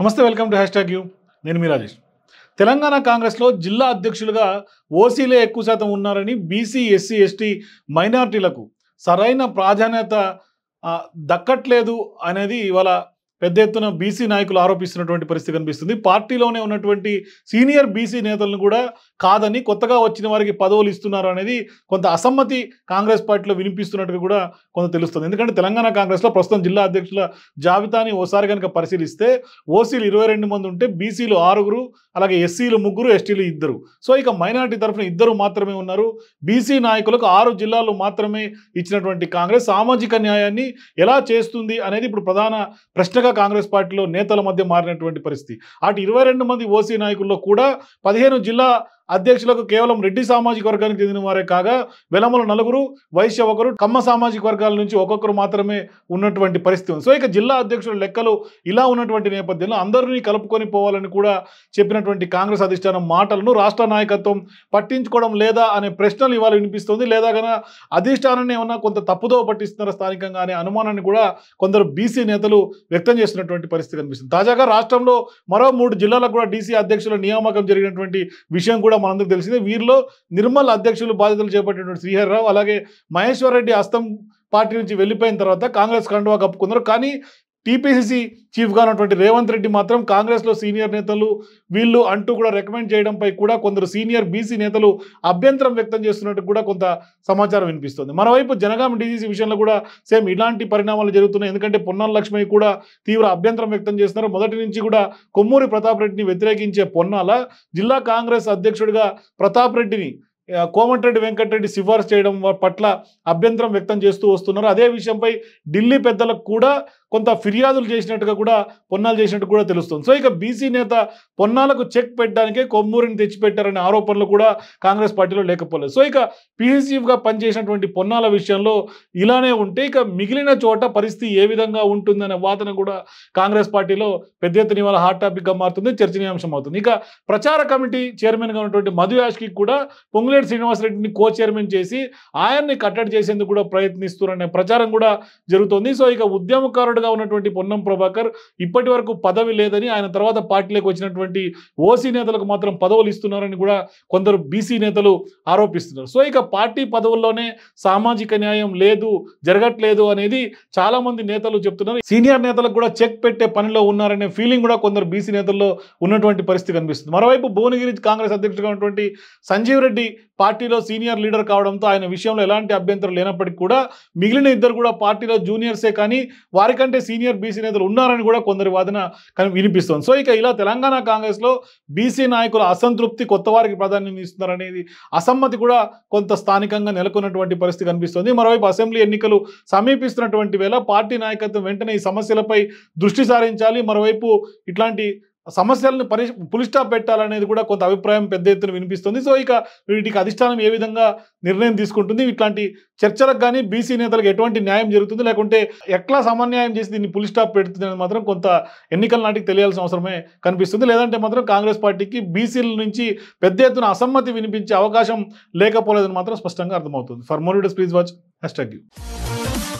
నమస్తే welcome to hashtag U నేను మీ రాజేష్ తెలంగాణ కాంగ్రెస్లో జిల్లా అధ్యక్షులుగా ఓసీలే ఎక్కువ శాతం ఉన్నారని బీసీ ఎస్సీ ఎస్టీ మైనార్టీలకు సరైన ప్రాధాన్యత దక్కట్లేదు అనేది ఇవాళ పెద్ద ఎత్తున బీసీ నాయకులు ఆరోపిస్తున్నటువంటి పరిస్థితి కనిపిస్తుంది పార్టీలోనే ఉన్నటువంటి సీనియర్ బీసీ నేతలను కూడా కాదని కొత్తగా వచ్చిన వారికి పదవులు ఇస్తున్నారు అనేది కొంత అసమ్మతి కాంగ్రెస్ పార్టీలో వినిపిస్తున్నట్టుగా కూడా కొంత తెలుస్తుంది ఎందుకంటే తెలంగాణ కాంగ్రెస్లో ప్రస్తుతం జిల్లా అధ్యక్షుల జాబితాని ఓసారి కనుక పరిశీలిస్తే ఓసీలు ఇరవై మంది ఉంటే బీసీలు ఆరుగురు అలాగే ఎస్సీలు ముగ్గురు ఎస్టీలు ఇద్దరు సో ఇక మైనారిటీ తరఫున ఇద్దరు మాత్రమే ఉన్నారు బీసీ నాయకులకు ఆరు జిల్లాలు మాత్రమే ఇచ్చినటువంటి కాంగ్రెస్ సామాజిక న్యాయాన్ని ఎలా చేస్తుంది అనేది ఇప్పుడు ప్రధాన ప్రశ్నగా ఎక్కువగా కాంగ్రెస్ పార్టీలో నేతల మధ్య మారినటువంటి పరిస్థితి అటు ఇరవై మంది ఓసీ నాయకుల్లో కూడా పదిహేను జిల్లా అధ్యక్షులకు కేవలం రెడ్డి సామాజిక వర్గానికి చెందిన వారే కాగా వెలమల నలుగురు వైశ్య ఒకరు కమ్మ సామాజిక వర్గాల నుంచి ఒక్కొక్కరు మాత్రమే ఉన్నటువంటి పరిస్థితి ఉంది సో ఇక జిల్లా అధ్యక్షుల లెక్కలు ఇలా ఉన్నటువంటి నేపథ్యంలో అందరినీ కలుపుకొని పోవాలని కూడా చెప్పినటువంటి కాంగ్రెస్ అధిష్టానం మాటలను రాష్ట్ర నాయకత్వం పట్టించుకోవడం లేదా అనే ప్రశ్నలు ఇవాళ వినిపిస్తుంది లేదా కన్నా అధిష్టానాన్ని ఏమన్నా కొంత తప్పుదో పట్టిస్తున్నారా స్థానికంగా అనే అనుమానాన్ని కూడా కొందరు బీసీ నేతలు వ్యక్తం చేస్తున్నటువంటి పరిస్థితి కనిపిస్తుంది తాజాగా రాష్ట్రంలో మరో మూడు జిల్లాలకు కూడా డీసీ అధ్యక్షుల నియామకం జరిగినటువంటి విషయం కూడా మనందరికి తెలిసిందే వీరిలో నిర్మల్ అధ్యక్షులు బాధ్యతలు చేపట్టినటువంటి శ్రీహరిరావు అలాగే మహేశ్వర్ రెడ్డి అస్తం పార్టీ నుంచి వెళ్ళిపోయిన తర్వాత కాంగ్రెస్ కండువా కప్పుకున్నారు కానీ టీపీసీసీ చీఫ్గా ఉన్నటువంటి రేవంత్ రెడ్డి మాత్రం కాంగ్రెస్లో సీనియర్ నేతలు వీళ్ళు అంటూ కూడా రికమెండ్ చేయడంపై కూడా కొందరు సీనియర్ బీసీ నేతలు అభ్యంతరం వ్యక్తం చేస్తున్నట్టు కూడా కొంత సమాచారం వినిపిస్తుంది మరోవైపు జనగామ డీసీసీ విషయంలో కూడా సేమ్ ఇలాంటి పరిణామాలు జరుగుతున్నాయి ఎందుకంటే పొన్నాల లక్ష్మి కూడా తీవ్ర అభ్యంతరం వ్యక్తం చేస్తున్నారు మొదటి నుంచి కూడా కొమ్మూరి ప్రతాప్ రెడ్డిని వ్యతిరేకించే పొన్నాల జిల్లా కాంగ్రెస్ అధ్యక్షుడిగా ప్రతాప్ రెడ్డిని కోమటిరెడ్డి వెంకటరెడ్డి సిఫార్సు చేయడం పట్ల అభ్యంతరం వ్యక్తం చేస్తూ వస్తున్నారు అదే విషయంపై ఢిల్లీ పెద్దలకు కూడా కొంత ఫిర్యాదులు చేసినట్టుగా కూడా పొన్నాలు చేసినట్టు కూడా తెలుస్తుంది సో ఇక బీసీ నేత పొన్నాలకు చెక్ పెట్టడానికే కొమ్మూరిని తెచ్చిపెట్టారనే ఆరోపణలు కూడా కాంగ్రెస్ పార్టీలో లేకపోలేదు సో ఇక పీసీసీగా పనిచేసినటువంటి పొన్నాల విషయంలో ఇలానే ఉంటే ఇక మిగిలిన చోట పరిస్థితి ఏ విధంగా ఉంటుందనే వాదన కూడా కాంగ్రెస్ పార్టీలో పెద్ద ఎత్తున ఇవాళ హాట్ టాపిక్గా మారుతుంది చర్చనీయాంశం అవుతుంది ఇక ప్రచార కమిటీ చైర్మన్గా ఉన్నటువంటి మధు యాష్కి కూడా పొంగులేటి శ్రీనివాసరెడ్డిని కో చైర్మన్ చేసి ఆయన్ని కట్టడి చేసేందుకు కూడా ప్రయత్నిస్తున్నారనే ప్రచారం కూడా జరుగుతుంది సో ఇక ఉద్యమకారుడు మంత్రులుగా ఉన్నటువంటి పొన్నం ప్రభాకర్ ఇప్పటి వరకు పదవి లేదని ఆయన తర్వాత పార్టీలోకి వచ్చినటువంటి ఓసీ నేతలకు మాత్రం పదవులు ఇస్తున్నారని కూడా కొందరు బీసీ నేతలు ఆరోపిస్తున్నారు సో ఇక పార్టీ పదవుల్లోనే సామాజిక న్యాయం లేదు జరగట్లేదు అనేది చాలా మంది నేతలు చెప్తున్నారు సీనియర్ నేతలకు కూడా చెక్ పెట్టే పనిలో ఉన్నారనే ఫీలింగ్ కూడా కొందరు బీసీ నేతల్లో ఉన్నటువంటి పరిస్థితి కనిపిస్తుంది మరోవైపు భువనగిరి కాంగ్రెస్ అధ్యక్షుడిగా ఉన్నటువంటి సంజీవ్ రెడ్డి పార్టీలో సీనియర్ లీడర్ కావడంతో ఆయన విషయంలో ఎలాంటి అభ్యంతరం లేనప్పటికీ కూడా మిగిలిన ఇద్దరు కూడా పార్టీలో జూనియర్సే కానీ వారికంటే అంతకంటే సీనియర్ బీసీ నేతలు ఉన్నారని కూడా కొందరి వాదన వినిపిస్తుంది సో ఇక ఇలా తెలంగాణ కాంగ్రెస్లో బీసీ నాయకుల అసంతృప్తి కొత్త వారికి ప్రాధాన్యం ఇస్తున్నారనేది అసమ్మతి కూడా కొంత స్థానికంగా నెలకొన్నటువంటి పరిస్థితి కనిపిస్తుంది మరోవైపు అసెంబ్లీ ఎన్నికలు సమీపిస్తున్నటువంటి వేళ పార్టీ నాయకత్వం వెంటనే ఈ సమస్యలపై దృష్టి సారించాలి మరోవైపు ఇట్లాంటి సమస్యలను పరి స్టాప్ పెట్టాలనేది కూడా కొంత అభిప్రాయం పెద్ద ఎత్తున వినిపిస్తుంది సో ఇక వీటికి అధిష్టానం ఏ విధంగా నిర్ణయం తీసుకుంటుంది ఇట్లాంటి చర్చలకు కానీ బీసీ నేతలకు ఎటువంటి న్యాయం జరుగుతుంది లేకుంటే ఎట్లా సమన్యాయం చేసి దీన్ని స్టాప్ పెడుతుంది అనేది మాత్రం కొంత ఎన్నికల నాటికి తెలియాల్సిన అవసరమే కనిపిస్తుంది లేదంటే మాత్రం కాంగ్రెస్ పార్టీకి బీసీల నుంచి పెద్ద ఎత్తున అసమ్మతి వినిపించే అవకాశం లేకపోలేదని మాత్రం స్పష్టంగా అర్థమవుతుంది for more please watch hashtag you